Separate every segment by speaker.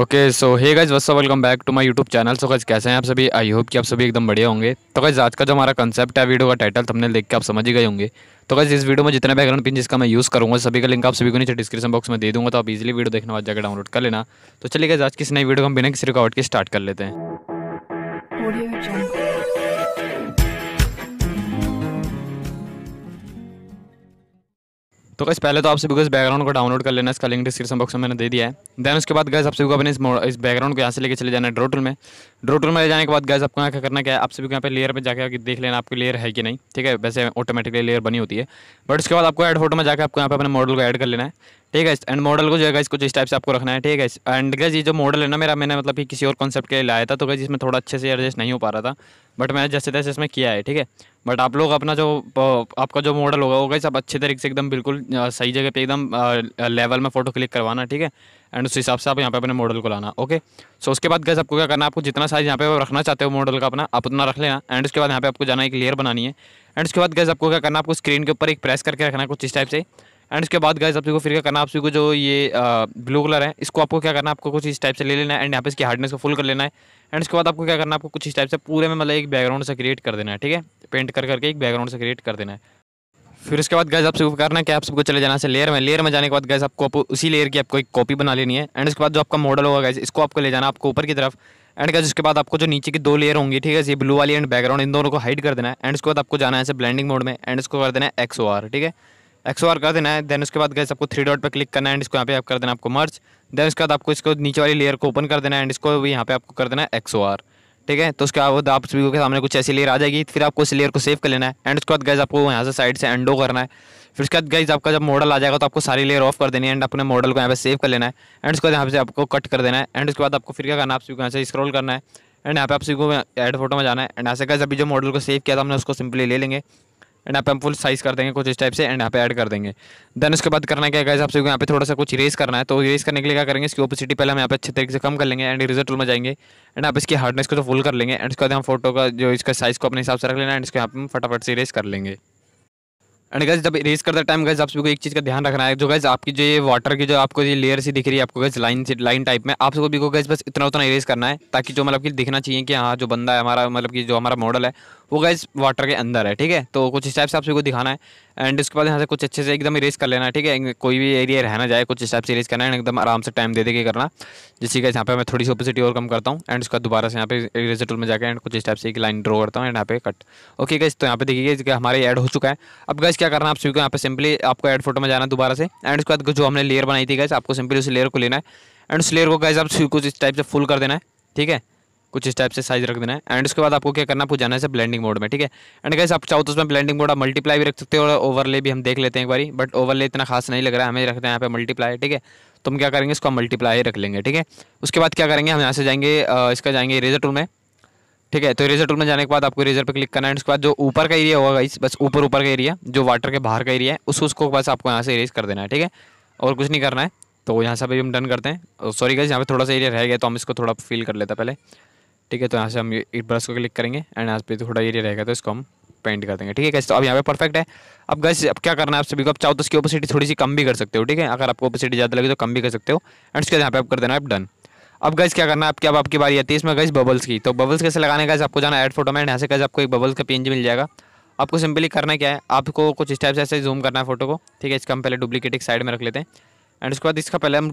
Speaker 1: okay so hey guys वस्सो welcome back to my YouTube channel so guys कैसे हैं आप सभी आई होप कि आप सभी एकदम बढ़िया होंगे तो गज आज का जो हमारा कंसेप्ट है वीडियो का टाइटल तुमने देख के आप समझ ही गए होंगे तो गज इस वीडियो में जितने बैकग्राउंड पिन जिसका मैं यूज़ करूँगा सभी का लिंक आप सभी को नीचे डिस्क्रिप्शन बॉक्स में दे दूँगा तो आप इजीली वीडियो देखने वाला जाकर डाउनलोड कर लेना तो चलिए गज आज किसी नई वीडियो को हम बिना किसी रिकॉर्ड के स्टार्ट कर लेते हैं तो गैस पहले तो आपसे बिकॉज बैकग्राउंड को डाउनलोड कर लेना इसका लिंक डिस्क्रिप्शन बॉक्स में मैंने दे दिया है देन उसके बाद गैस आपसे भी अपने इस इस बैकग्राउंड को यहाँ से लेकर चले जाना है ड्रोटल में ड्रोटल में ले जाने के बाद गैस आपको यहाँ करना क्या है आपसे भी यहाँ पर लेयर पर जाकर देख लेना आपकी लेयर है कि नहीं ठीक है वैसे ऑटोमेटिकली लेयर बनी होती है बट उसके बाद आपको एड फोटो में जाकर आपको यहाँ पर अपने मॉडल को एड कर लेना है ठीक है एंड मॉडल को जो है कुछ इस टाइप से आपको रखना है ठीक है एंड गैस ये जो मॉडल है ना मेरा मैंने मतलब कि किसी और कॉन्सेप्ट के लिए लाया था तो गैस इसमें थोड़ा अच्छे से एडजस्ट नहीं हो पा रहा था बट मैंने जैसे तैसे इसमें किया है ठीक है बट आप लोग अपना जो आपका जो मॉडल होगा वो गैस आप अच्छे तरीके से एकदम बिल्कुल सही जगह पर एकदम लेवल में फ़ोटो क्लिक करवाना ठीक है एंड उस हिसाब से आप यहाँ पे अपने मॉडल को लाना ओके सो उसके बाद गैस आपको क्या करना है आपको जितना साइज़ यहाँ पे रखना चाहते हो मॉडल का अपना आप उतना रख लेना एंड उसके बाद यहाँ पे आपको जाना एक लेयर बनानी है एंड उसके बाद गैस आपको क्या करना है आपको स्क्रीन के ऊपर एक प्रेस करके रखना कुछ इस टाइप से एंड उसके बाद गाइज आप सबको फिर क्या करना आप सबको जो ये ब्लू कलर है इसको आपको क्या करना आपको कुछ इस टाइप से ले लेना है एंड यहाँ पे इसकी हार्डनेस को फुल कर लेना है एंड उसके बाद आपको क्या करना आपको कुछ इस टाइप से पूरे में मतलब एक बैकग्राउंड से क्रिएट कर देना है ठीक है पेंट कर करके एक बैकग्राउंड से क्रिएट कर देना है फिर उसके बाद गैस आप सबको करना है कि आप सबको चले जाना से लेयर में लेयर में जाने के बाद गैस आपको उसी लेयर की आपको एक कॉपी बना लेनी है एंड उसके बाद जो आपका मॉडल होगा गैस इसको आपको ले जाना आपको ऊपर की तरफ एंड गैस उसके बाद आपको जो नीचे की दो लेयर होंगी ठीक है ये ब्लू वाली एंड बैकग्राउंड इन दोनों को हाइड कर देना है एंड उसके बाद आपको जाना है ऐसे ब्लेंडिंग मोड में एंड इसको कर देना है एक्स ठीक है एक्सो बार कर देना है देन उसके बाद गैस आपको थ्री डॉट पर क्लिक करना है एंड इसको यहाँ पे आप कर देना आपको मर्ज देन उसके बाद आपको इसको नीचे वाली लेयर को ओपन कर देना है एंड इसको भी यहाँ पे आपको कर देना है आर ठीक है तो उसके बाद आप सभी के सामने कुछ ऐसी लेयर आ जाएगी फिर आपको इस लेयर को सेव कर लेना है एंड उसके बाद गैस आपको यहाँ से साइड से एंडो करना है फिर उसके बाद गैस आपका जब मॉडल आ जाएगा तो आपको सारी लेयर ऑफ कर देनी है एंड अपने मॉडल को यहाँ पे सेव कर लेना है एंड उसके बाद यहाँ से आपको कट कर देना है एंड उसके बाद आपको फिर क्या करना है आप सभी को यहाँ से स्क्रॉल करना है एंड यहाँ पे आप सभी को एड फोटो में जाना है एंड ऐसे गैस अभी जो मॉडल को सेव किया था हमने उसको सिंपली ले लेंगे एंड यहाँ पे हम फुल साइज कर देंगे कुछ इस टाइप से एंड यहाँ पे ऐड कर देंगे देन उसके बाद करना क्या गाइज आपसे यहाँ पे थोड़ा सा कुछ रेस करना है तो रेस करने के लिए क्या करेंगे इसकी ओपोसिटी पहले हम यहाँ पे अच्छे तरीके से कम कर लेंगे एंड रिजल्ट में जाएंगे एंड आप इसकी हार्डनेस को तो फुल कर लेंगे एंड उसके बाद हम फोटो का जो इसका साइज़ को अपने हिसाब से रख लेना एंड इसको यहाँ पर फटाफट से रेस कर लेंगे एंड गैस जब इरेज करते टाइम गैस आप सभी को एक चीज़ का ध्यान रखना है जो गैस आपकी जो ये वाटर की जो आपको ये लेयर सी दिख रही है आपको गैस लाइन से लाइन टाइप में आप सभी को गैस बस इतना उतना इरेज करना है ताकि जो मतलब कि दिखना चाहिए कि हाँ जो बंदा है हमारा मतलब कि जो हमारा मॉडल है वो गैस वाटर के अंदर है ठीक है तो कुछ हिसाब से आप सभी को दिखाना है एंड उसके बाद यहाँ से कुछ अच्छे से एकदम इरेज कर लेना ठीक है कोई भी एरिया रहना जाए कुछ हिसाब से इरेज करना है एकदम आराम से टाइम दे दे के करना जिससे कि यहाँ पे मैं थोड़ी सी ओपेसिटी और कम करता हूँ एंड उसका दोबारा से यहाँ पे इरेजर टूल में जाकर एंड कुछ इस टाइप से एक लाइन ड्रॉ करता हूँ एंड यहाँ पे कट ओके गज तो यहाँ पे देखिए हमारे ऐड हो चुका है अब गज क्या करना आप सभी को यहाँ पे सिंपली आपको ऐड फोटो में जाना दोबारा से एंड उसके बाद जो हमने लेयर बनाई थी गज आपको सिंपली उस लेयर को लेना है एंड उस लेयर को गैस आप कुछ इस टाइप से फुल कर देना है ठीक है कुछ इस टाइप से साइज रख देना है एंड उसके बाद आपको क्या करना आपको जाना है ब्लेंडिंग मोड में ठीक है एंड कैसे आप चाहो तो उसमें ब्लेंडिंग मोड आप मल्टीप्लाई भी रख सकते हो और ओवरले भी हम देख लेते हैं एक बारी बट ओवरले इतना खास नहीं लग रहा है हमें रखते हैं यहाँ पे मल्टीप्लाई ठीक है तो हम क्या करेंगे इसको हम मल्टीप्लाई रख लेंगे ठीक है उसके बाद क्या करेंगे हम यहाँ से जाएंगे इसका जाएंगे रेजर टूल में ठीक है तो रेजर टूल में जाने के बाद आपको रेजर पर क्लिक करना है उसके बाद जो ऊपर का एरिया होगा इस बस ऊपर ऊपर का एरिया जो वाटर के बाहर का एरिया है उस उसको बस आपको यहाँ से इरेज कर देना है ठीक है और कुछ नहीं करना है तो यहाँ से अभी हम डन करते हैं सॉरी oh, गाइज यहाँ पे थोड़ा सा एरिया रह गया तो हम इसको थोड़ा फील कर लेते हैं पहले ठीक है तो यहाँ से हम ब्रश को क्लिक करेंगे एंड यहाँ पे तो थोड़ा एरिया रहेगा तो इसको हम पेंट कर देंगे ठीक है कैसे तो अब यहाँ पे परफेक्ट है अब गैस अब क्या करना है आप सभी को आप चाहो तो उसकी ओपोसिटी थोड़ी सी कम भी कर सकते हो ठीक है अगर आपको ओपोसिटी ज़्यादा लगे तो कम भी कर सकते हो एंड उसके बाद यहाँ पे आप कर देना आप डन अब गैस क्या करना है आपकी अब आपकी बारी आती है इसमें गैस बबल्स की तो बबल्स कैसे लगाने का आपको जाना एड फोटो में यहाँ से गैस आपको एक बबल्स का पेंज मिल जाएगा आपको सिंपली करना क्या है आपको कुछ स्टेप्स से ऐसे जूम करना है फोटो को ठीक है इसका हम पहले डुप्लीकेट एक साइड में रख लेते हैं एंड उसके बाद इसका पहले हम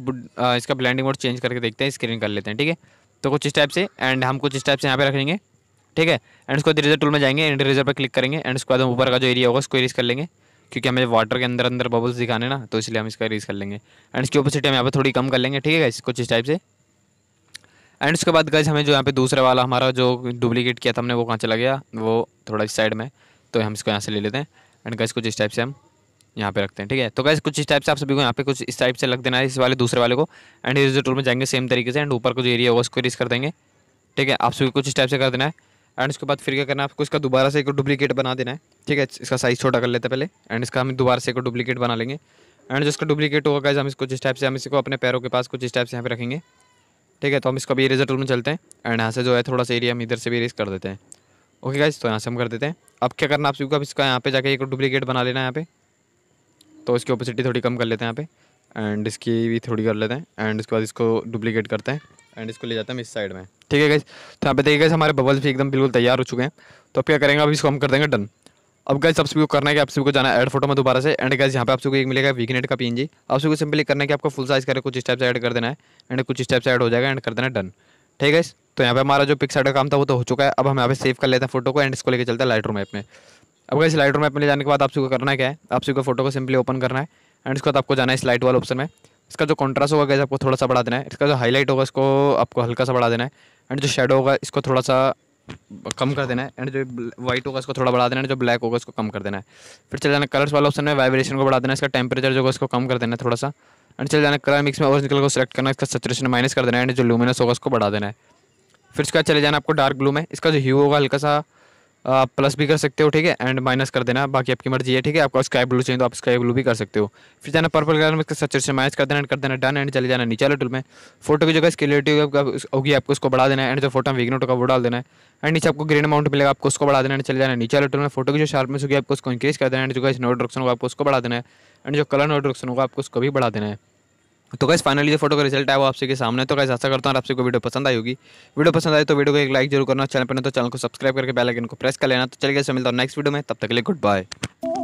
Speaker 1: इसका ब्लैंडिंग मोड चेंज करके देखते हैं स्क्रीन कर लेते हैं ठीक है तो कुछ इस टाइप से एंड हम कुछ इस टाइप से यहाँ पे रखेंगे ठीक है एंड उसके बाद इरेजर टूल में जाएंगे एंड इरेजर पर क्लिक करेंगे एंड उसके बाद हम ऊपर का जो एरिया होगा उसको इरेज कर लेंगे क्योंकि हमें वाटर के अंदर अंदर बबल्स दिखाने ना तो इसलिए हम इसका रीज कर लेंगे एंड इसकी ओपोसिटी हम यहाँ पर थोड़ी कम कर लेंगे ठीक है कुछ इस टाइप से एंड उसके बाद गज हमें जो यहाँ पे दूसरा वाला हमारा जो डुप्लीकेट किया था हमने वो कहाँ चला गया वो थोड़ा इस साइड में तो हम इसको यहाँ से ले लेते हैं एंड गज कुछ इस टाइप से हम यहाँ पे रखते हैं ठीक है तो कैसे कुछ इस टाइप से आप सभी को यहाँ पे कुछ इस टाइप से लग देना है इस वाले दूसरे वाले को एंड इस टूल में जाएंगे सेम तरीके से एंड ऊपर का जो एरिया होगा उसको रिस कर देंगे ठीक है आप सभी कुछ इस टाइप से कर देना है एंड उसके बाद फिर क्या करना है आपको इसका दोबारा से एक डुप्लीकेट बना देना है ठीक है इसका साइज़ छोटा कर लेते हैं पहले एंड इसका हम दोबारा से एक डुप्लीकेट बना लेंगे एंड जिसका डुप्लीकेट होगा हम इसको कुछ इस टाइप से हम इसको अपने पैरों के पास कुछ इस टाइप से यहाँ पे रखेंगे ठीक है तो हम इसको अभी इरेजर टूल में चलते हैं एंड यहाँ से जो है थोड़ा सा एरिया हम इधर से भी रेस कर देते हैं ओके गाइज तो यहाँ से हम कर देते हैं अब क्या करना आप को अब इसका यहाँ पे जाके एक डुप्लीकेट बना लेना है यहाँ पे तो इसकी ओपेसिटी थोड़ी कम कर लेते हैं यहाँ पे एंड इसकी भी थोड़ी कर लेते हैं एंड उसके बाद इसको डुप्लीकेट करते हैं एंड इसको ले जाते हैं इस साइड में ठीक है गैस तो यहाँ पे देखिए गैस हमारे बबल्स भी एकदम बिल्कुल तैयार हो चुके हैं तो अब क्या करेंगे अब इसको हम कर देंगे डन अब गैस आप सभी को करना है कि आप सभी को जाना है एड फोटो में दोबारा से एंड गैस यहाँ पे आप सबको एक मिलेगा वीकनेट का पीएनजी आप सबको सिंपली करना है कि आपको फुल साइज करके कुछ स्टेप से ऐड कर देना है एंड कुछ स्टेप से ऐड हो जाएगा एंड कर देना है डन ठीक है तो यहाँ पे हमारा जो पिक्साइड का काम था वो तो हो चुका है अब हम यहाँ पे सेव कर लेते हैं फोटो को एंड इसको लेकर चलते हैं लाइट रूम ऐप में अब इस स्लाइड मैप में ले जाने के बाद आप सबको करना है क्या है आप सबको फोटो को सिंपली ओपन करना है एंड इसके बाद आपको जाना है स्लाइड वाला ऑप्शन में इसका जो कॉन्ट्रास्ट होगा गैस आपको थोड़ा सा बढ़ा देना है इसका जो हाईलाइट होगा इसको आपको हल्का सा बढ़ा देना है एंड जो शेडो होगा इसको थोड़ा सा कम कर देना है एंड जो व्हाइट होगा इसको थोड़ा बढ़ा देना है जो ब्लैक होगा इसको कम कर देना है फिर चले जाना कलर्स वाला ऑप्शन में वाइब्रेशन को बढ़ा देना है इसका टेम्परेचर जो होगा इसको कम कर देना है थोड़ा सा एंड चले जाना कलर मिक्स में और निकल को सेलेक्ट करना है इसका सचुरेशन माइनस कर देना है एंड जो लूमिनस होगा उसको बढ़ा देना है फिर इसका चले जाना आपको डार्क ब्लू में इसका जो ह्यू होगा हल्का सा आप प्लस भी कर सकते हो ठीक है एंड माइनस कर देना बाकी आपकी मर्जी है ठीक है आपका स्काई ब्लू चाहिए तो आप स्काई ब्लू भी कर सकते हो फिर जाना पर्पल कलर में सच्चे से माइनस कर देना एंड कर देना डन एंड चले जाना नीचे वाले टूल में फोटो की जगह स्केलेटी होगी आपको उसको बढ़ा देना एंड जो फोटो में नोट होगा वो डाल देना है एंड नीचे आपको ग्रीन अमाउंट मिलेगा आपको उसको बढ़ा देना एंड चले जाना नीचे वाले टूल में फोटो की जो शार्पनेस होगी आपको उसको इंक्रीज कर देना एंड जो नोट रोक्शन होगा आपको उसको बढ़ा देना है एंड जो कलर नोट रोक्शन होगा आपको उसको भी बढ़ा देना है तो कैसे फाइनली जो फोटो का रिजल्ट आया वो आपके सामने तो कैसे आशा करता हूँ आपसे को वीडियो पसंद आई होगी वीडियो पसंद आए तो वीडियो को एक लाइक जरूर करना चैनल पर ना तो चैनल को सब्सक्राइब करके बेल आइकन को प्रेस कर लेना तो चलिए मिलता हूँ नेक्स्ट वीडियो में तब तक के लिए गुड बाय